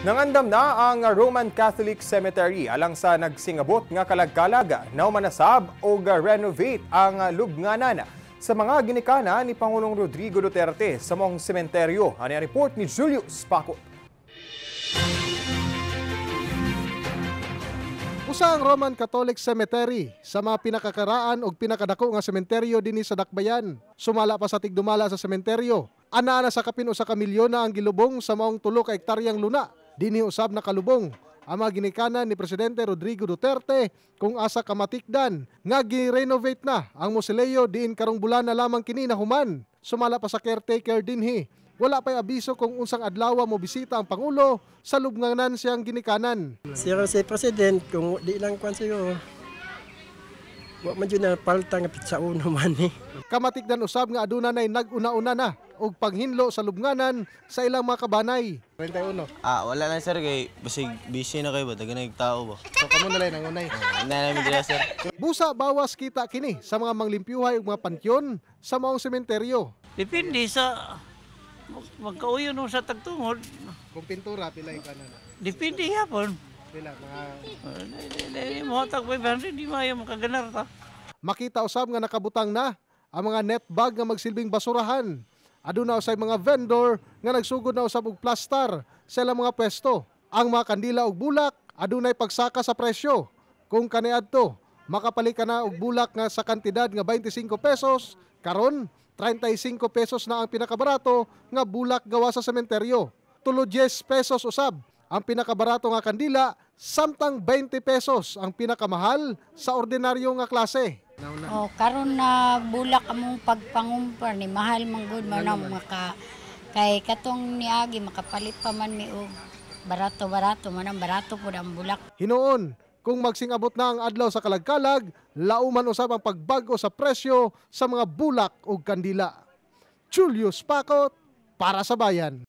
Nangandam na ang Roman Catholic Cemetery alang sa nagsingabot nga kalagkalaga na manasab o renovate ang lubnganan sa mga ginikana ni Pangulong Rodrigo Duterte sa mong sementeryo. Ano ang report ni Julius Paco. Usa ang Roman Catholic Cemetery sa mga pinakakaraan o pinakadako nga sementeryo dinhi sa Dakbayan. Sumala pa sa tigdumala sa sementeryo. Ana na sa kapin usa ka milyona ang gilubong sa maong tulok ka hektaryang luna dini usab nakalubong ang mga ginikanan ni Presidente Rodrigo Duterte kung asa kamatikdan nga gi-renovate na ang Mosileo diin karong bulan na lamang kini na human. Sumala pa sa caretaker dinhi. Wala pa'y abiso kung unsang adlaw mo bisita ang Pangulo sa lubnganan siyang ginikanan. Sir si President, kung di lang kwan sa'yo, wa man na palta nga pitsa uno man eh. Kamatikdan usab nga aduna nay naguna-una na ug paghinlo sa lubnganan sa ilang mga kabanay. 31. Ah, wala na sir kay basig busy na kayo ba taga nagtao ba. So kamo na lang ang unay. Uh, ah, na namin sir. Busa bawas kita kini sa mga manglimpyuhay ug mga pantyon sa maong sementeryo. Depende sa magkauyon mo sa tagtungod. Kung pintura, pila yung kanan. Depende hapon. Pila, mga... Hindi ah, mo hatag pa ibang hindi mayo makaganar ta. Makita usab nga nakabutang na ang mga net bag nga magsilbing basurahan Adunaw say mga vendor nga nagsugod na usab og plaster sa ilang mga pwesto. Ang mga kandila og bulak adunay pagsaka sa presyo. Kung kaniadto makapalit ka na og bulak nga sa kantidad nga 25 pesos karon 35 pesos na ang pinakabarato nga bulak gawa sa sementeryo. Tulo 10 pesos usab ang pinakabarato nga kandila samtang 20 pesos ang pinakamahal sa ordinaryo nga klase. Nauna. Oh, karon na bulak among pagpangumpar ni mahal man gud man maka kay katong niagi makapalit pa man mi og oh, barato barato man ang barato pud ang bulak. Hinuon, kung magsingabot na ang adlaw sa kalagkalag, lauman usab ang pagbago sa presyo sa mga bulak o kandila. Julius Pakot para sa bayan.